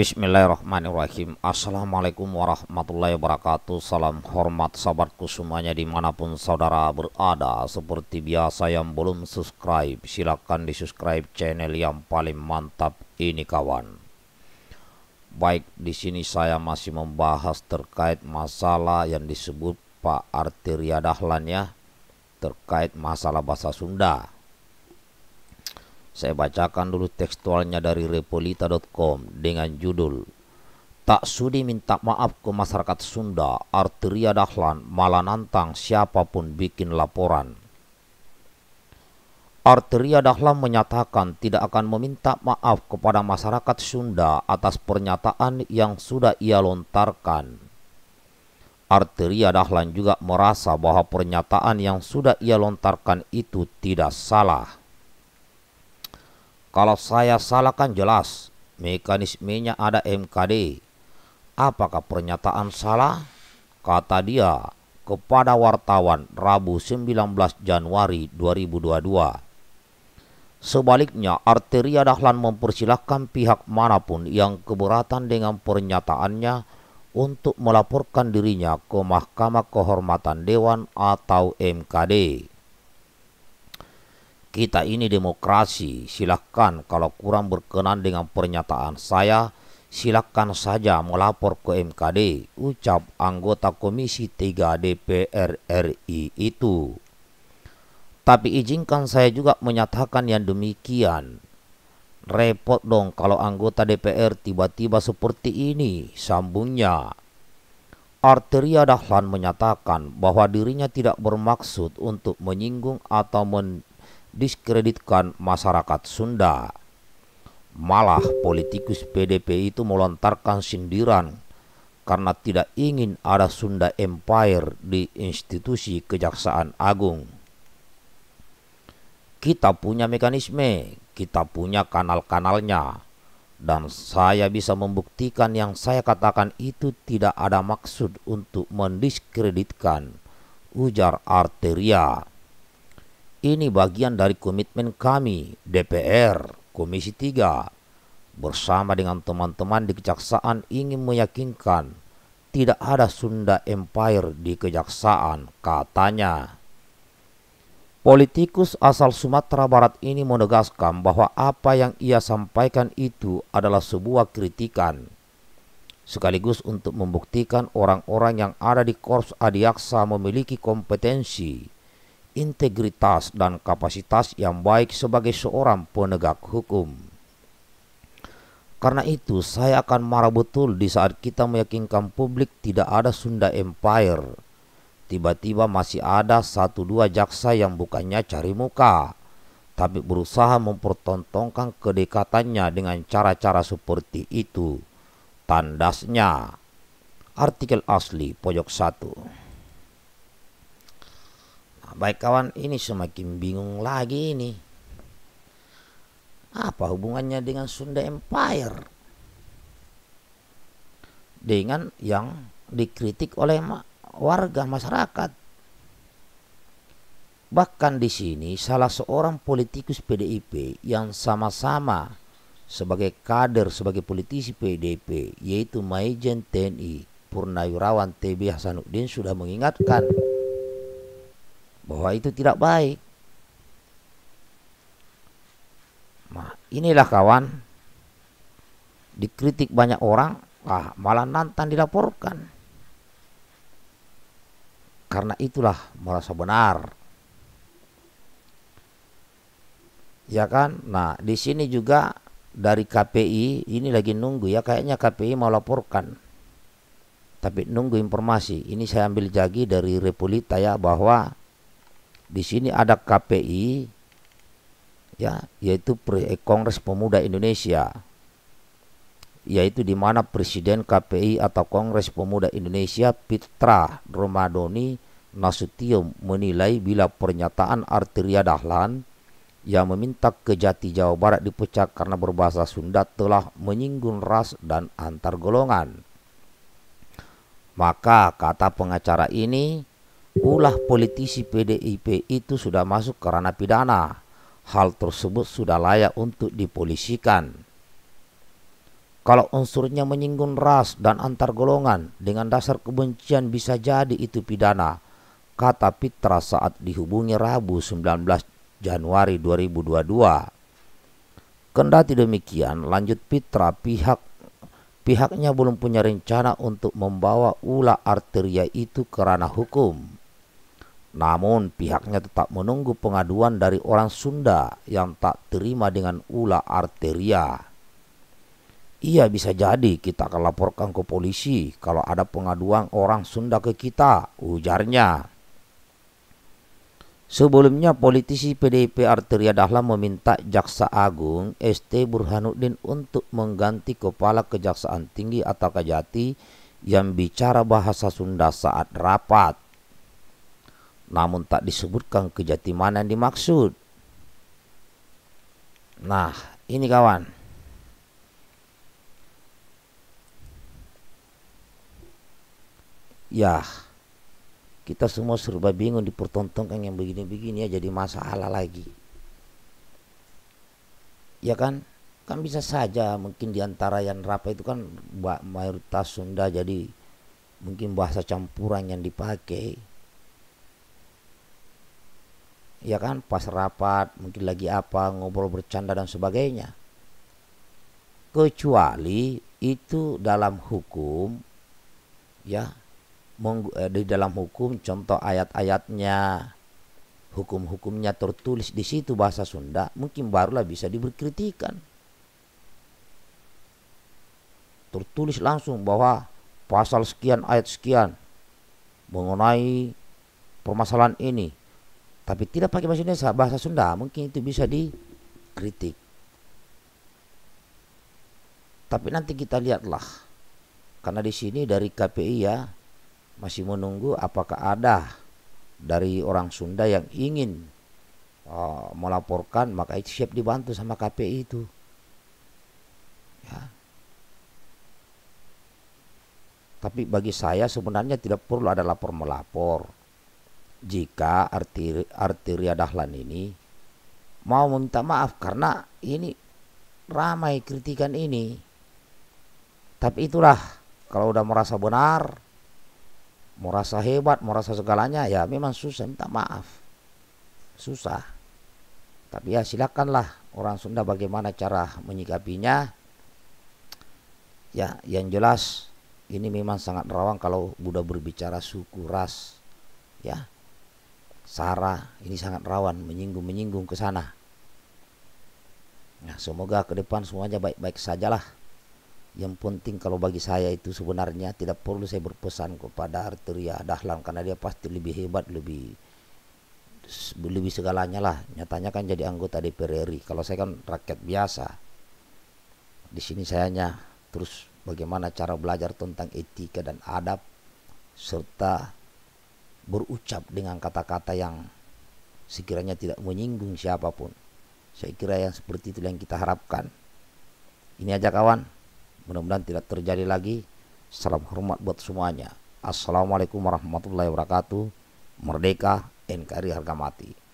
Bismillahirrahmanirrahim Assalamualaikum warahmatullahi wabarakatuh Salam hormat sahabatku semuanya dimanapun saudara berada Seperti biasa yang belum subscribe Silahkan di subscribe channel yang paling mantap ini kawan Baik di sini saya masih membahas terkait masalah yang disebut Pak Arteria Dahlan ya Terkait masalah bahasa Sunda saya bacakan dulu tekstualnya dari repolita.com dengan judul Tak sudi minta maaf ke masyarakat Sunda, Arteria Dahlan malah nantang siapapun bikin laporan. Arteria Dahlan menyatakan tidak akan meminta maaf kepada masyarakat Sunda atas pernyataan yang sudah ia lontarkan. Arteria Dahlan juga merasa bahwa pernyataan yang sudah ia lontarkan itu tidak salah. Kalau saya salah kan jelas, mekanismenya ada MKD. Apakah pernyataan salah? Kata dia kepada wartawan Rabu 19 Januari 2022. Sebaliknya, Arteria Dahlan mempersilahkan pihak manapun yang keberatan dengan pernyataannya untuk melaporkan dirinya ke Mahkamah Kehormatan Dewan atau MKD. Kita ini demokrasi, Silakan kalau kurang berkenan dengan pernyataan saya, silakan saja melapor ke MKD, ucap anggota Komisi 3 DPR RI itu. Tapi izinkan saya juga menyatakan yang demikian. Repot dong kalau anggota DPR tiba-tiba seperti ini, sambungnya. Arteria Dahlan menyatakan bahwa dirinya tidak bermaksud untuk menyinggung atau men diskreditkan masyarakat Sunda. Malah politikus PDP itu melontarkan sindiran karena tidak ingin ada Sunda Empire di institusi Kejaksaan Agung. Kita punya mekanisme, kita punya kanal-kanalnya, dan saya bisa membuktikan yang saya katakan itu tidak ada maksud untuk mendiskreditkan, ujar Arteria. Ini bagian dari komitmen kami DPR Komisi 3 bersama dengan teman-teman di kejaksaan ingin meyakinkan tidak ada Sunda Empire di kejaksaan katanya. Politikus asal Sumatera Barat ini menegaskan bahwa apa yang ia sampaikan itu adalah sebuah kritikan sekaligus untuk membuktikan orang-orang yang ada di Korps Adiaksa memiliki kompetensi integritas dan kapasitas yang baik sebagai seorang penegak hukum. Karena itu, saya akan marah betul di saat kita meyakinkan publik tidak ada Sunda Empire. Tiba-tiba masih ada satu dua jaksa yang bukannya cari muka, tapi berusaha mempertontonkan kedekatannya dengan cara-cara seperti itu. Tandasnya, artikel asli pojok satu. Baik kawan, ini semakin bingung lagi ini. Apa hubungannya dengan Sunda Empire? Dengan yang dikritik oleh warga masyarakat. Bahkan di sini salah seorang politikus PDIP yang sama-sama sebagai kader sebagai politisi PDIP yaitu Maijen TNI Purnawirawan TB Hasanuddin sudah mengingatkan bahwa itu tidak baik. Nah, inilah kawan dikritik banyak orang, ah, malah nantang dilaporkan. Karena itulah merasa benar. Ya kan? Nah, di sini juga dari KPI ini lagi nunggu ya kayaknya KPI mau laporkan. Tapi nunggu informasi. Ini saya ambil jagi dari Republika ya bahwa di sini ada KPI ya, yaitu eh, Kongres Pemuda Indonesia. Yaitu di mana Presiden KPI atau Kongres Pemuda Indonesia Pitra Romadoni Nasution menilai bila pernyataan Arteria Dahlan yang meminta Kejati Jawa Barat dipecat karena berbahasa Sunda telah menyinggung ras dan antar golongan. Maka kata pengacara ini ulah politisi PDIP itu sudah masuk ke ranah pidana. Hal tersebut sudah layak untuk dipolisikan. Kalau unsurnya menyinggung ras dan antar golongan dengan dasar kebencian bisa jadi itu pidana, kata Pitra saat dihubungi Rabu 19 Januari 2022. Kendati demikian, lanjut Pitra pihak pihaknya belum punya rencana untuk membawa ulah arteria itu ke ranah hukum. Namun pihaknya tetap menunggu pengaduan dari orang Sunda yang tak terima dengan ulah arteria. Iya bisa jadi kita akan laporkan ke polisi kalau ada pengaduan orang Sunda ke kita, ujarnya. Sebelumnya politisi PDIP Arteria Dahlan meminta Jaksa Agung ST Burhanuddin untuk mengganti Kepala Kejaksaan Tinggi atau Kajati yang bicara bahasa Sunda saat rapat namun tak disebutkan kejati mana yang dimaksud. Nah, ini kawan. Ya, kita semua serba bingung dipertontonkan yang begini-begini ya jadi masalah lagi. Ya kan? Kan bisa saja mungkin diantara yang rapa itu kan mayoritas Sunda jadi mungkin bahasa campuran yang dipakai ya kan pas rapat mungkin lagi apa ngobrol bercanda dan sebagainya kecuali itu dalam hukum ya eh, di dalam hukum contoh ayat-ayatnya hukum-hukumnya tertulis di situ bahasa Sunda mungkin barulah bisa diberkritikan tertulis langsung bahwa pasal sekian ayat sekian mengenai permasalahan ini tapi tidak pakai bahasa Indonesia bahasa Sunda mungkin itu bisa dikritik tapi nanti kita lihatlah karena di sini dari KPI ya masih menunggu apakah ada dari orang Sunda yang ingin uh, melaporkan maka itu siap dibantu sama KPI itu ya tapi bagi saya sebenarnya tidak perlu ada lapor melapor jika arteri arteria dahlan ini mau meminta maaf karena ini ramai kritikan ini. Tapi itulah kalau udah merasa benar, merasa hebat, merasa segalanya ya memang susah minta maaf. Susah. Tapi ya silakanlah orang Sunda bagaimana cara menyikapinya. Ya, yang jelas ini memang sangat rawan kalau Buddha berbicara suku ras. Ya. Sarah ini sangat rawan menyinggung-menyinggung ke sana. Nah, semoga ke depan semuanya baik-baik sajalah. Yang penting kalau bagi saya itu sebenarnya tidak perlu saya berpesan kepada Arteria Dahlan karena dia pasti lebih hebat, lebih lebih segalanya lah. Nyatanya kan jadi anggota DPR RI. Kalau saya kan rakyat biasa. Di sini saya hanya terus bagaimana cara belajar tentang etika dan adab serta berucap dengan kata-kata yang sekiranya tidak menyinggung siapapun. Saya kira yang seperti itu yang kita harapkan. Ini aja kawan, mudah-mudahan tidak terjadi lagi. Salam hormat buat semuanya. Assalamualaikum warahmatullahi wabarakatuh. Merdeka, NKRI harga mati.